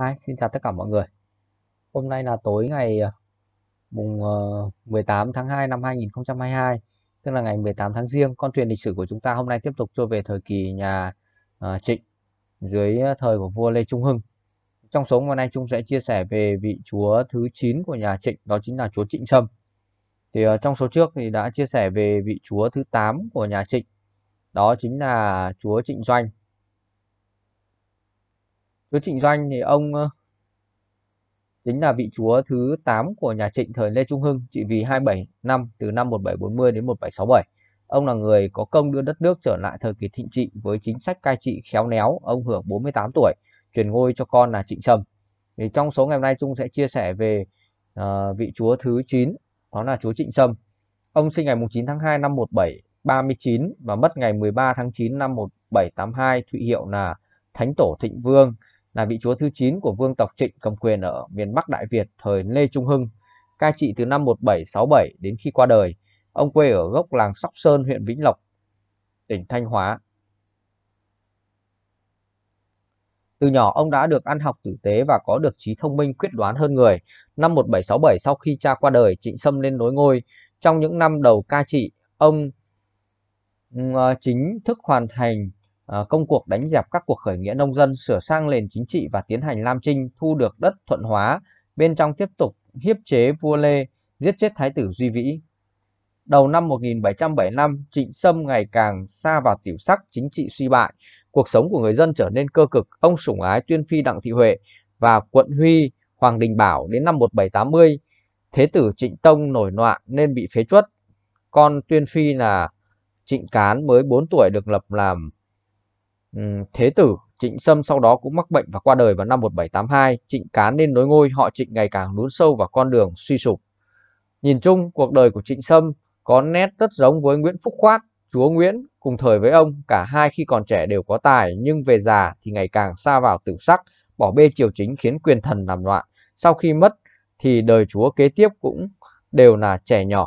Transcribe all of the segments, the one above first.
Hi, xin chào tất cả mọi người. Hôm nay là tối ngày ờ, mùng 18 ờ, tháng 2 năm 2022, tức là ngày 18 tháng riêng Con thuyền lịch sử của chúng ta hôm nay tiếp tục trôi về thời kỳ nhà ờ, Trịnh dưới thời của vua Lê Trung Hưng. Trong số hôm nay chúng sẽ chia sẻ về vị chúa thứ 9 của nhà Trịnh, đó chính là chúa Trịnh Sâm. Thì trong số trước thì đã chia sẻ về vị chúa thứ 8 của nhà Trịnh, đó chính là chúa Trịnh Doanh chúa trịnh doanh thì ông tính là vị chúa thứ 8 của nhà trịnh thời lê trung hưng trị vì 27 năm từ năm 1740 đến 1767 Ông là người có công đưa đất nước trở lại thời kỳ thịnh trị với chính sách cai trị khéo léo, ông hưởng 48 tuổi, truyền ngôi cho con là Trịnh Sâm. Thì trong số ngày hôm nay Trung sẽ chia sẻ về uh, vị chúa thứ 9, đó là chúa Trịnh Sâm. Ông sinh ngày 9 tháng 2 năm 1739 và mất ngày 13 tháng 9 năm 1782, thụy hiệu là Thánh Tổ Thịnh Vương là vị chúa thứ 9 của vương tộc Trịnh cầm quyền ở miền Bắc Đại Việt thời Lê Trung Hưng, cai trị từ năm 1767 đến khi qua đời. Ông quê ở gốc làng Sóc Sơn, huyện Vĩnh Lộc, tỉnh Thanh Hóa. Từ nhỏ ông đã được ăn học tử tế và có được trí thông minh quyết đoán hơn người. Năm 1767 sau khi cha qua đời, Trịnh Sâm lên nối ngôi. Trong những năm đầu cai trị, ông ừ, ờ, chính thức hoàn thành Ờ, công cuộc đánh dẹp các cuộc khởi nghĩa nông dân sửa sang nền chính trị và tiến hành Lam Trinh thu được đất thuận hóa, bên trong tiếp tục hiếp chế vua Lê, giết chết thái tử Duy Vĩ. Đầu năm 1775, Trịnh Sâm ngày càng xa vào tiểu sắc chính trị suy bại, cuộc sống của người dân trở nên cơ cực, ông sủng ái tuyên phi Đặng Thị Huệ và quận Huy Hoàng Đình Bảo đến năm 1780, thế tử Trịnh Tông nổi loạn nên bị phế chuất. Con tuyên phi là Trịnh Cán mới 4 tuổi được lập làm Ừ, thế tử Trịnh Sâm sau đó cũng mắc bệnh và qua đời vào năm 1782, Trịnh Cán nên nối ngôi họ Trịnh ngày càng lún sâu vào con đường suy sụp. Nhìn chung, cuộc đời của Trịnh Sâm có nét rất giống với Nguyễn Phúc Khoát, chúa Nguyễn, cùng thời với ông, cả hai khi còn trẻ đều có tài nhưng về già thì ngày càng xa vào tử sắc, bỏ bê triều chính khiến quyền thần làm loạn. Sau khi mất thì đời chúa kế tiếp cũng đều là trẻ nhỏ,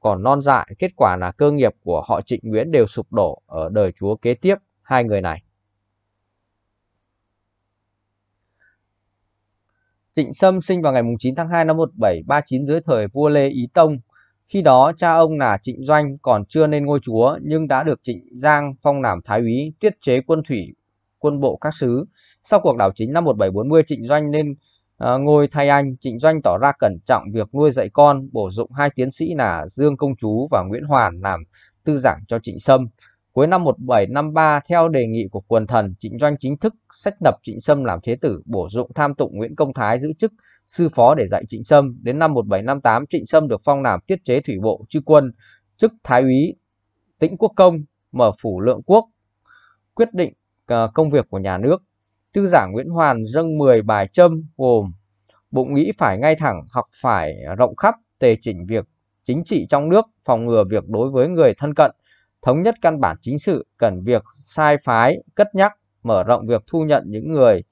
còn non dại, kết quả là cơ nghiệp của họ Trịnh Nguyễn đều sụp đổ ở đời chúa kế tiếp hai người này. Trịnh Sâm sinh vào ngày 9 tháng 2 năm 1739 dưới thời vua Lê Ý Tông. Khi đó cha ông là Trịnh Doanh còn chưa lên ngôi chúa nhưng đã được Trịnh Giang phong làm thái úy tiết chế quân thủy quân bộ các xứ. Sau cuộc đảo chính năm 1740 Trịnh Doanh lên ờ, ngôi thay anh, Trịnh Doanh tỏ ra cẩn trọng việc nuôi dạy con, bổ dụng hai tiến sĩ là Dương Công Chú và Nguyễn Hoàn làm tư giảng cho Trịnh Sâm. Cuối năm 1753, theo đề nghị của quần thần, Trịnh Doanh chính thức sách nập Trịnh Sâm làm thế tử, bổ dụng tham tụng Nguyễn Công Thái giữ chức sư phó để dạy Trịnh Sâm. Đến năm 1758, Trịnh Sâm được phong làm tiết chế thủy bộ chư quân, chức thái úy Tĩnh Quốc công, mở phủ lượng quốc, quyết định ờ, công việc của nhà nước. Tư giả Nguyễn Hoàn dâng 10 bài châm gồm bụng nghĩ phải ngay thẳng, học phải rộng khắp, tề chỉnh việc chính trị trong nước, phòng ngừa việc đối với người thân cận, Thống nhất căn bản chính sự cần việc sai phái, cất nhắc, mở rộng việc thu nhận những người,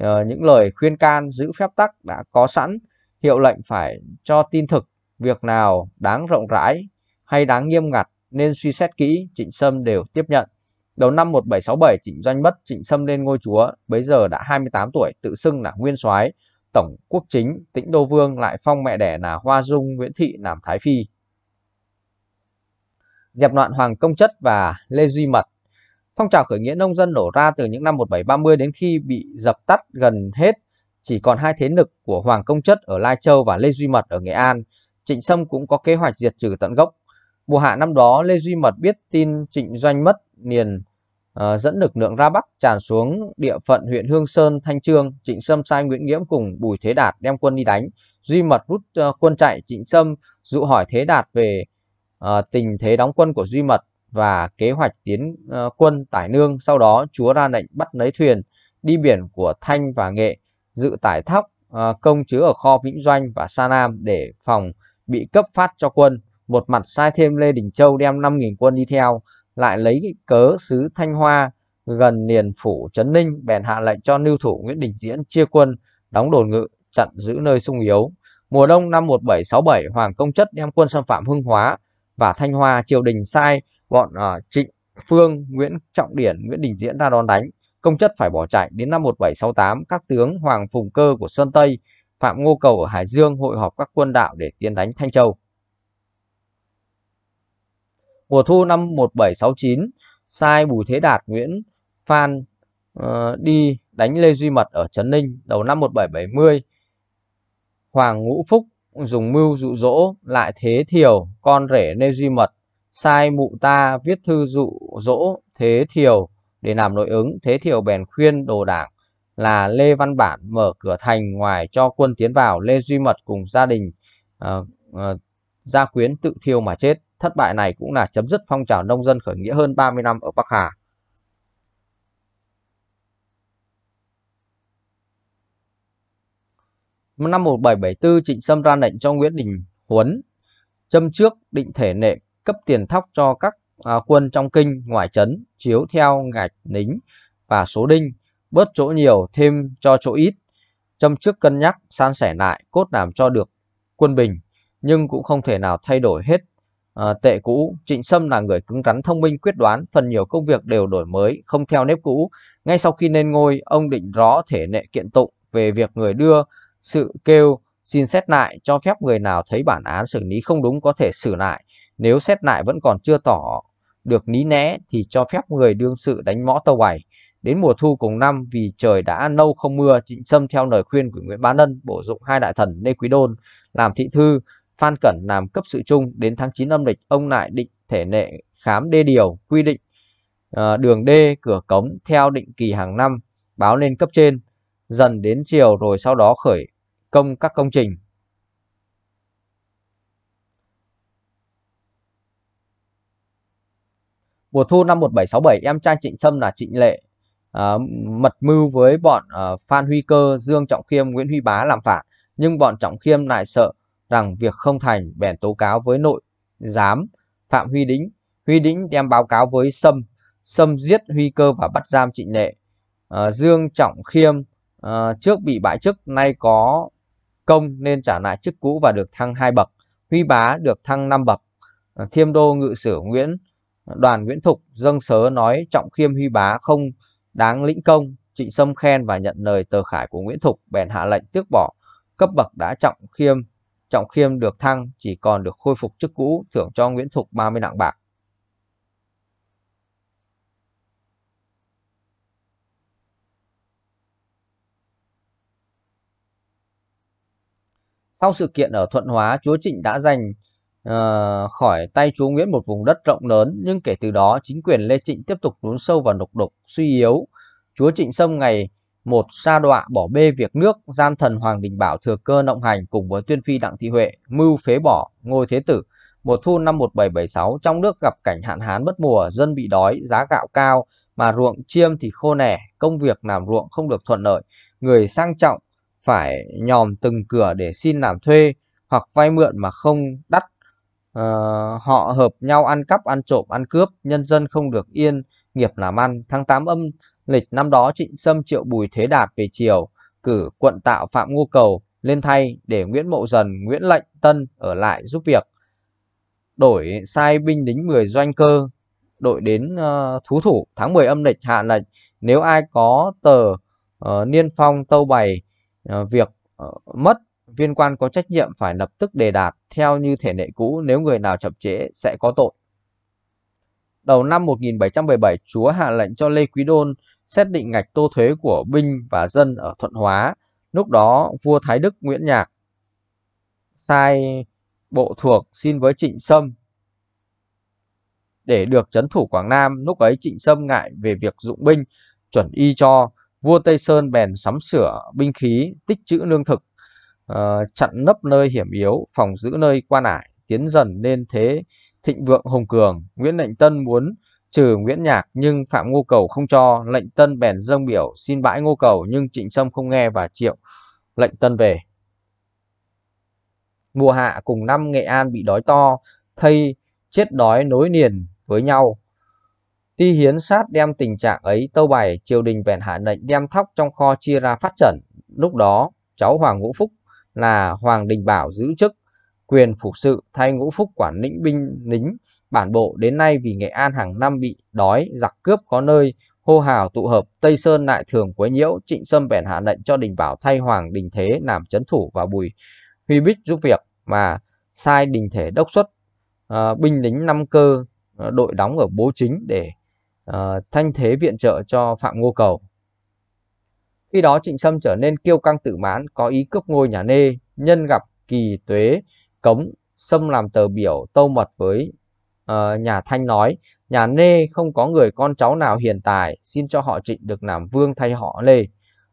uh, những lời khuyên can giữ phép tắc đã có sẵn, hiệu lệnh phải cho tin thực, việc nào đáng rộng rãi hay đáng nghiêm ngặt nên suy xét kỹ, Trịnh Sâm đều tiếp nhận. Đầu năm 1767, Trịnh Doanh mất, Trịnh Sâm lên ngôi chúa, bấy giờ đã 28 tuổi, tự xưng là Nguyên soái, Tổng Quốc Chính, Tĩnh Đô Vương lại phong mẹ đẻ là Hoa Dung, Nguyễn Thị làm Thái Phi dẹp loạn Hoàng Công Chất và Lê Duy Mật. Phong trào khởi nghĩa nông dân nổ ra từ những năm 1730 đến khi bị dập tắt gần hết, chỉ còn hai thế lực của Hoàng Công Chất ở Lai Châu và Lê Duy Mật ở Nghệ An. Trịnh Sâm cũng có kế hoạch diệt trừ tận gốc. Mùa hạ năm đó, Lê Duy Mật biết tin Trịnh Doanh mất, liền uh, dẫn lực lượng ra Bắc tràn xuống địa phận huyện Hương Sơn, Thanh Trương. Trịnh Sâm sai Nguyễn Nghiễm cùng Bùi Thế Đạt đem quân đi đánh. Duy Mật rút uh, quân chạy, Trịnh Sâm dụ hỏi Thế Đạt về à, tình thế đóng quân của Duy Mật và kế hoạch tiến à, quân tải nương. Sau đó chúa ra lệnh bắt lấy thuyền đi biển của Thanh và Nghệ dự tải thóc à, công chứa ở kho Vĩnh Doanh và Sa Nam để phòng bị cấp phát cho quân. Một mặt sai thêm Lê Đình Châu đem 5.000 quân đi theo, lại lấy cớ xứ Thanh Hoa gần liền phủ Trấn Ninh bèn hạ lệnh cho lưu thủ Nguyễn Đình Diễn chia quân đóng đồn ngự chặn giữ nơi sung yếu. Mùa đông năm 1767, Hoàng Công Chất đem quân xâm phạm Hưng Hóa, và Thanh Hoa triều đình sai bọn uh, Trịnh Phương, Nguyễn Trọng Điển, Nguyễn Đình Diễn ra đón đánh. Công chất phải bỏ chạy đến năm 1768 các tướng Hoàng Phùng Cơ của Sơn Tây, Phạm Ngô Cầu ở Hải Dương hội họp các quân đạo để tiến đánh Thanh Châu. Mùa thu năm 1769 sai Bùi Thế Đạt, Nguyễn Phan uh, đi đánh Lê Duy Mật ở Trấn Ninh đầu năm 1770. Hoàng Ngũ Phúc dùng mưu dụ dỗ lại thế thiều con rể nê duy mật sai mụ ta viết thư dụ dỗ thế thiều để làm nội ứng thế thiều bèn khuyên đồ đảng là lê văn bản mở cửa thành ngoài cho quân tiến vào lê duy mật cùng gia đình uh, uh, gia quyến tự thiêu mà chết thất bại này cũng là chấm dứt phong trào nông dân khởi nghĩa hơn 30 năm ở bắc hà Năm 1774, Trịnh Sâm ra lệnh cho Nguyễn Đình Huấn châm trước định thể nệ cấp tiền thóc cho các à, quân trong kinh ngoài trấn chiếu theo ngạch nính và số đinh bớt chỗ nhiều thêm cho chỗ ít châm trước cân nhắc san sẻ lại cốt làm cho được quân bình nhưng cũng không thể nào thay đổi hết à, tệ cũ trịnh sâm là người cứng rắn thông minh quyết đoán phần nhiều công việc đều đổi mới không theo nếp cũ ngay sau khi lên ngôi ông định rõ thể nệ kiện tụng về việc người đưa sự kêu xin xét lại cho phép người nào thấy bản án xử lý không đúng có thể xử lại nếu xét lại vẫn còn chưa tỏ được lý lẽ thì cho phép người đương sự đánh mõ tàu bày đến mùa thu cùng năm vì trời đã nâu không mưa trịnh sâm theo lời khuyên của nguyễn bá nân bổ dụng hai đại thần lê quý đôn làm thị thư phan cẩn làm cấp sự chung đến tháng 9 âm lịch ông lại định thể lệ khám đê điều quy định uh, đường đê cửa cống theo định kỳ hàng năm báo lên cấp trên dần đến chiều rồi sau đó khởi công các công trình. Mùa thu năm 1767, em trai Trịnh Sâm là Trịnh Lệ uh, mật mưu với bọn uh, Phan Huy Cơ, Dương Trọng Khiêm, Nguyễn Huy Bá làm phản, nhưng bọn Trọng Khiêm lại sợ rằng việc không thành bèn tố cáo với nội giám Phạm Huy Đĩnh. Huy Đĩnh đem báo cáo với Sâm, Sâm giết Huy Cơ và bắt giam Trịnh Lệ. Uh, Dương Trọng Khiêm uh, trước bị bãi chức nay có công nên trả lại chức cũ và được thăng hai bậc huy bá được thăng năm bậc à, thiêm đô ngự sử nguyễn à, đoàn nguyễn thục dâng sớ nói trọng khiêm huy bá không đáng lĩnh công trịnh sâm khen và nhận lời tờ khải của nguyễn thục bèn hạ lệnh tước bỏ cấp bậc đã trọng khiêm trọng khiêm được thăng chỉ còn được khôi phục chức cũ thưởng cho nguyễn thục 30 nặng bạc Sau sự kiện ở Thuận Hóa, Chúa Trịnh đã giành uh, khỏi tay Chúa Nguyễn một vùng đất rộng lớn, nhưng kể từ đó chính quyền Lê Trịnh tiếp tục lún sâu vào nục đục, suy yếu. Chúa Trịnh Sâm ngày một sa đọa bỏ bê việc nước, gian thần Hoàng Đình Bảo thừa cơ động hành cùng với tuyên phi Đặng Thị Huệ, mưu phế bỏ Ngôi Thế Tử. Mùa thu năm 1776, trong nước gặp cảnh hạn hán bất mùa, dân bị đói, giá gạo cao, mà ruộng chiêm thì khô nẻ, công việc làm ruộng không được thuận lợi. Người sang trọng phải nhòm từng cửa để xin làm thuê hoặc vay mượn mà không đắt. Uh, họ hợp nhau ăn cắp, ăn trộm, ăn cướp, nhân dân không được yên, nghiệp làm ăn. Tháng 8 âm lịch năm đó Trịnh Sâm triệu Bùi Thế Đạt về triều, cử quận tạo Phạm Ngô Cầu lên thay để Nguyễn Mậu Dần, Nguyễn Lệnh Tân ở lại giúp việc. Đổi sai binh lính 10 doanh cơ, đội đến uh, thú thủ tháng 10 âm lịch hạ lệnh nếu ai có tờ uh, niên phong tâu bày Ờ, việc ờ, mất viên quan có trách nhiệm phải lập tức đề đạt theo như thể lệ cũ nếu người nào chậm trễ sẽ có tội. Đầu năm 1777, Chúa hạ lệnh cho Lê Quý Đôn xét định ngạch tô thuế của binh và dân ở Thuận Hóa. Lúc đó, vua Thái Đức Nguyễn Nhạc sai bộ thuộc xin với Trịnh Sâm để được chấn thủ Quảng Nam. Lúc ấy Trịnh Sâm ngại về việc dụng binh chuẩn y cho vua Tây Sơn bèn sắm sửa binh khí, tích trữ lương thực, uh, chặn nấp nơi hiểm yếu, phòng giữ nơi quan ải, tiến dần lên thế thịnh vượng hùng cường. Nguyễn Lệnh Tân muốn trừ Nguyễn Nhạc nhưng Phạm Ngô Cầu không cho, Lệnh Tân bèn dâng biểu xin bãi Ngô Cầu nhưng Trịnh Sâm không nghe và triệu Lệnh Tân về. Mùa hạ cùng năm Nghệ An bị đói to, thây chết đói nối liền với nhau. Ti hiến sát đem tình trạng ấy tâu bày, triều đình bèn hạ lệnh đem thóc trong kho chia ra phát trận. Lúc đó, cháu Hoàng Ngũ Phúc là Hoàng Đình Bảo giữ chức quyền phục sự thay Ngũ Phúc quản lĩnh binh lính bản bộ đến nay vì Nghệ An hàng năm bị đói, giặc cướp có nơi, hô hào tụ hợp, Tây Sơn lại thường quấy nhiễu, Trịnh Sâm bèn hạ lệnh cho Đình Bảo thay Hoàng Đình Thế làm chấn thủ và Bùi Huy Bích giúp việc mà sai Đình Thể đốc xuất à, binh lính năm cơ à, đội đóng ở bố chính để Ờ, thanh thế viện trợ cho Phạm Ngô Cầu. Khi đó Trịnh Sâm trở nên kiêu căng tự mãn, có ý cướp ngôi nhà Nê, nhân gặp kỳ tuế cống, Sâm làm tờ biểu tâu mật với uh, nhà Thanh nói, nhà Nê không có người con cháu nào hiền tài, xin cho họ Trịnh được làm vương thay họ Lê.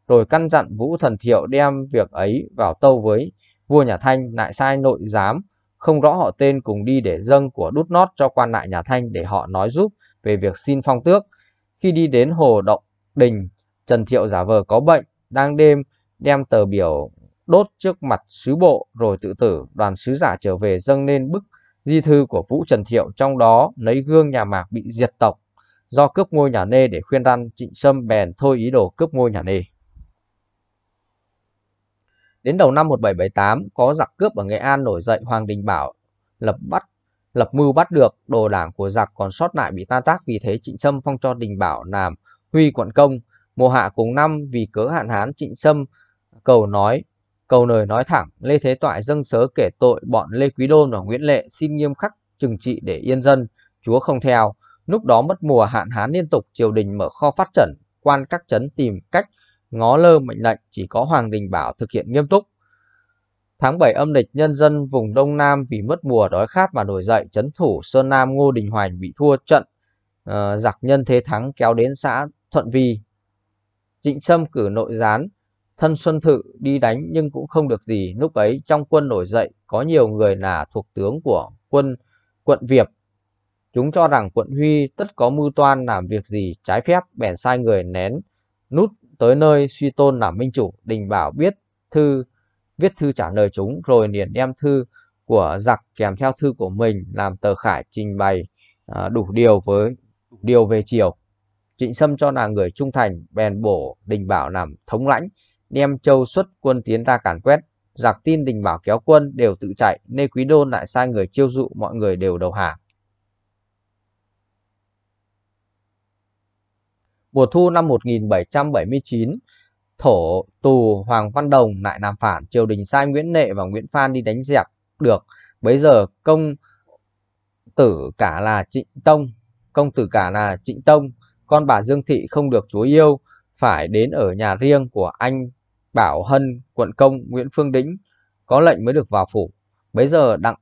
Rồi căn dặn Vũ Thần Thiệu đem việc ấy vào tâu với vua nhà Thanh, lại sai nội giám, không rõ họ tên cùng đi để dâng của đút nót cho quan lại nhà Thanh để họ nói giúp về việc xin phong tước. Khi đi đến hồ Động Đình, Trần Thiệu giả vờ có bệnh, đang đêm đem tờ biểu đốt trước mặt sứ bộ rồi tự tử. Đoàn sứ giả trở về dâng lên bức di thư của Vũ Trần Thiệu, trong đó lấy gương nhà Mạc bị diệt tộc do cướp ngôi nhà Nê để khuyên răn Trịnh Sâm bèn thôi ý đồ cướp ngôi nhà Nê. Đến đầu năm 1778, có giặc cướp ở Nghệ An nổi dậy Hoàng Đình Bảo lập bắt lập mưu bắt được đồ đảng của giặc còn sót lại bị tan tác vì thế trịnh sâm phong cho đình bảo làm huy quận công mùa hạ cùng năm vì cớ hạn hán trịnh sâm cầu nói cầu lời nói thẳng lê thế toại dâng sớ kể tội bọn lê quý đôn và nguyễn lệ xin nghiêm khắc trừng trị để yên dân chúa không theo lúc đó mất mùa hạn hán liên tục triều đình mở kho phát trần quan các trấn tìm cách ngó lơ mệnh lệnh chỉ có hoàng đình bảo thực hiện nghiêm túc Tháng 7 âm lịch nhân dân vùng Đông Nam vì mất mùa đói khát mà nổi dậy, chấn thủ Sơn Nam Ngô Đình Hoành bị thua trận, uh, giặc nhân thế thắng kéo đến xã Thuận Vi. Trịnh Sâm cử nội gián, thân Xuân Thự đi đánh nhưng cũng không được gì, lúc ấy trong quân nổi dậy có nhiều người là thuộc tướng của quân quận Việp, Chúng cho rằng quận Huy tất có mưu toan làm việc gì trái phép, bèn sai người nén nút tới nơi suy tôn làm minh chủ, đình bảo biết thư viết thư trả lời chúng rồi liền đem thư của giặc kèm theo thư của mình làm tờ khải trình bày à, đủ điều với điều về triều trịnh sâm cho là người trung thành bèn bổ đình bảo làm thống lãnh đem châu xuất quân tiến ra càn quét giặc tin đình bảo kéo quân đều tự chạy nên quý đôn lại sai người chiêu dụ mọi người đều đầu hàng mùa thu năm 1779 thổ tù Hoàng Văn Đồng lại làm phản, triều đình sai Nguyễn Nệ và Nguyễn Phan đi đánh dẹp được. Bấy giờ công tử cả là Trịnh Tông, công tử cả là Trịnh Tông, con bà Dương Thị không được chúa yêu, phải đến ở nhà riêng của anh Bảo Hân, quận công Nguyễn Phương Đĩnh, có lệnh mới được vào phủ. Bấy giờ Đặng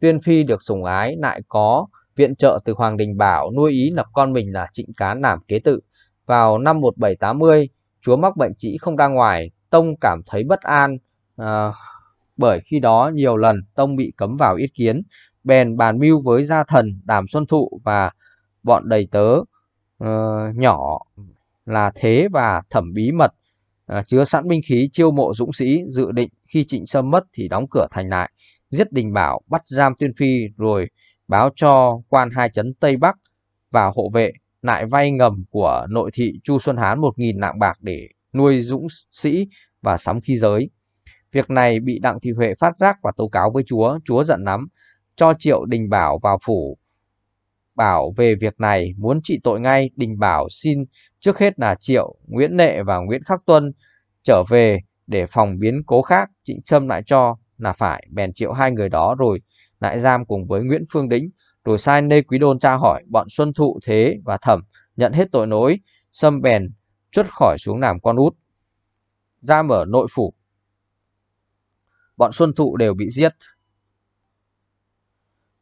Tuyên Phi được sủng ái lại có viện trợ từ Hoàng Đình Bảo nuôi ý lập con mình là Trịnh Cán làm kế tự. Vào năm 1780, chúa mắc bệnh trĩ không ra ngoài, Tông cảm thấy bất an, à, bởi khi đó nhiều lần Tông bị cấm vào yết kiến, bèn bàn mưu với gia thần Đàm Xuân Thụ và bọn đầy tớ uh, nhỏ là Thế và Thẩm Bí Mật uh, chứa sẵn binh khí chiêu mộ dũng sĩ dự định khi Trịnh Sâm mất thì đóng cửa thành lại, giết Đình Bảo, bắt giam Tuyên Phi rồi báo cho quan hai chấn Tây Bắc và hộ vệ nại vay ngầm của nội thị Chu Xuân Hán 1.000 lạng bạc để nuôi dũng sĩ và sắm khí giới. Việc này bị Đặng Thị Huệ phát giác và tố cáo với chúa, chúa giận lắm, cho triệu đình bảo vào phủ. Bảo về việc này, muốn trị tội ngay, đình bảo xin trước hết là triệu, Nguyễn Nệ và Nguyễn Khắc Tuân trở về để phòng biến cố khác, trịnh Trâm lại cho là phải bèn triệu hai người đó rồi lại giam cùng với Nguyễn Phương Đĩnh rồi sai Nê Quý Đôn tra hỏi, bọn Xuân Thụ Thế và Thẩm nhận hết tội lỗi xâm bèn chuất khỏi xuống làm con út. Ra mở nội phủ, bọn Xuân Thụ đều bị giết.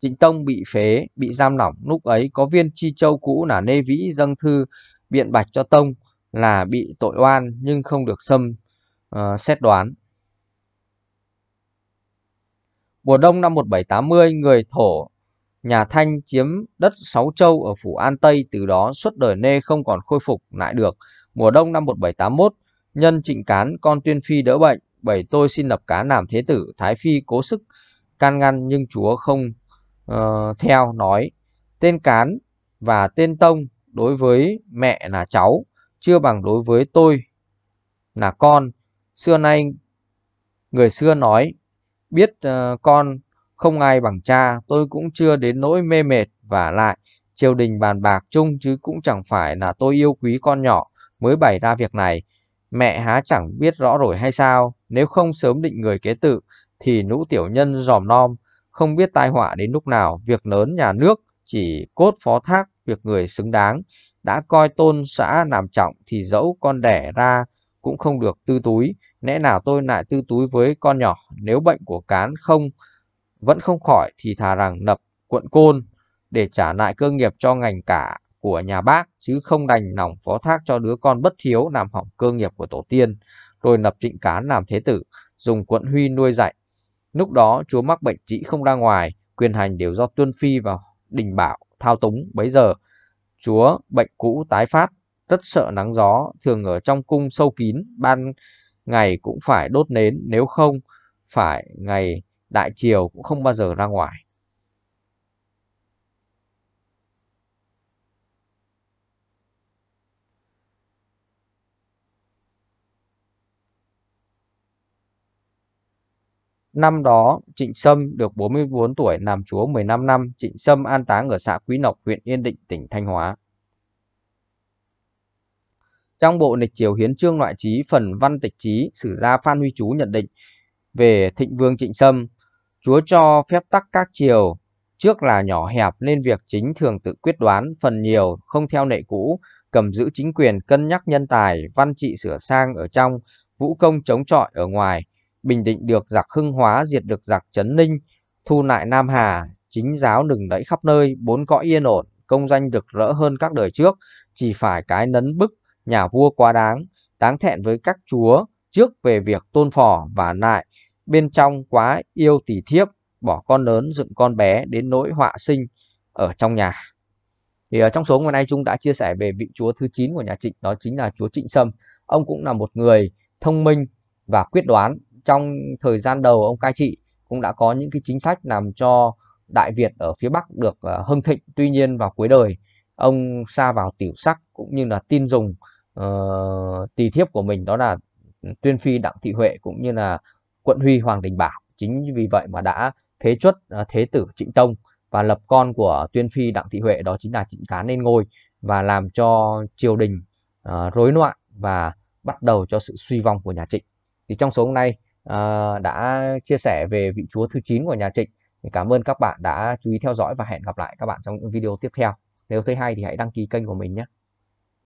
Trịnh Tông bị phế, bị giam lỏng, lúc ấy có viên chi châu cũ là Nê Vĩ dâng thư biện bạch cho Tông là bị tội oan nhưng không được xâm uh, xét đoán. Mùa đông năm 1780, người Thổ nhà Thanh chiếm đất Sáu Châu ở phủ An Tây, từ đó suốt đời Nê không còn khôi phục lại được. Mùa đông năm 1781, nhân Trịnh Cán con Tuyên Phi đỡ bệnh, bảy tôi xin lập cá làm thế tử, Thái Phi cố sức can ngăn nhưng chúa không uh, theo nói. Tên Cán và tên Tông đối với mẹ là cháu, chưa bằng đối với tôi là con. Xưa nay người xưa nói biết uh, con không ai bằng cha, tôi cũng chưa đến nỗi mê mệt và lại. Triều đình bàn bạc chung chứ cũng chẳng phải là tôi yêu quý con nhỏ mới bày ra việc này. Mẹ há chẳng biết rõ rồi hay sao, nếu không sớm định người kế tự thì nũ tiểu nhân giòm nom, không biết tai họa đến lúc nào, việc lớn nhà nước chỉ cốt phó thác việc người xứng đáng, đã coi tôn xã làm trọng thì dẫu con đẻ ra cũng không được tư túi, lẽ nào tôi lại tư túi với con nhỏ nếu bệnh của cán không vẫn không khỏi thì thà rằng nập quận côn để trả lại cơ nghiệp cho ngành cả của nhà bác chứ không đành lòng phó thác cho đứa con bất hiếu làm hỏng cơ nghiệp của tổ tiên rồi nập trịnh cán làm thế tử dùng quận huy nuôi dạy lúc đó chúa mắc bệnh trị không ra ngoài quyền hành đều do tuân phi và đình bảo thao túng bấy giờ chúa bệnh cũ tái phát rất sợ nắng gió thường ở trong cung sâu kín ban ngày cũng phải đốt nến nếu không phải ngày Đại Triều cũng không bao giờ ra ngoài. Năm đó, Trịnh Sâm được 44 tuổi làm chúa 15 năm, Trịnh Sâm an táng ở xã Quý Nộc, huyện Yên Định, tỉnh Thanh Hóa. Trong bộ lịch triều hiến chương loại trí phần văn tịch trí, sử gia Phan Huy Chú nhận định về thịnh vương Trịnh Sâm, Chúa cho phép tắc các chiều, trước là nhỏ hẹp nên việc chính thường tự quyết đoán, phần nhiều không theo nệ cũ, cầm giữ chính quyền cân nhắc nhân tài, văn trị sửa sang ở trong, vũ công chống trọi ở ngoài, bình định được giặc hưng hóa, diệt được giặc trấn ninh, thu lại Nam Hà, chính giáo đừng đẩy khắp nơi, bốn cõi yên ổn, công danh được rỡ hơn các đời trước, chỉ phải cái nấn bức, nhà vua quá đáng, đáng thẹn với các chúa trước về việc tôn phò và lại bên trong quá yêu tỷ thiếp, bỏ con lớn dựng con bé đến nỗi họa sinh ở trong nhà. Thì ở ờ, trong số ngày nay chúng đã chia sẻ về vị chúa thứ 9 của nhà Trịnh, đó chính là chúa Trịnh Sâm. Ông cũng là một người thông minh và quyết đoán. Trong thời gian đầu ông cai trị cũng đã có những cái chính sách làm cho Đại Việt ở phía Bắc được ờ, hưng thịnh. Tuy nhiên vào cuối đời, ông xa vào tiểu sắc cũng như là tin dùng uh, tỳ thiếp của mình đó là tuyên phi đặng thị huệ cũng như là quận Huy Hoàng Đình Bảo. Chính vì vậy mà đã phế chuất à, thế tử Trịnh Tông và lập con của Tuyên Phi Đặng Thị Huệ đó chính là Trịnh Cán lên ngôi và làm cho triều đình uh, rối loạn và bắt đầu cho sự suy vong của nhà Trịnh. Thì trong số hôm nay uh, đã chia sẻ về vị chúa thứ 9 của nhà Trịnh. Thì cảm ơn các bạn đã chú ý theo dõi và hẹn gặp lại các bạn trong những video tiếp theo. Nếu thấy hay thì hãy đăng ký kênh của mình nhé.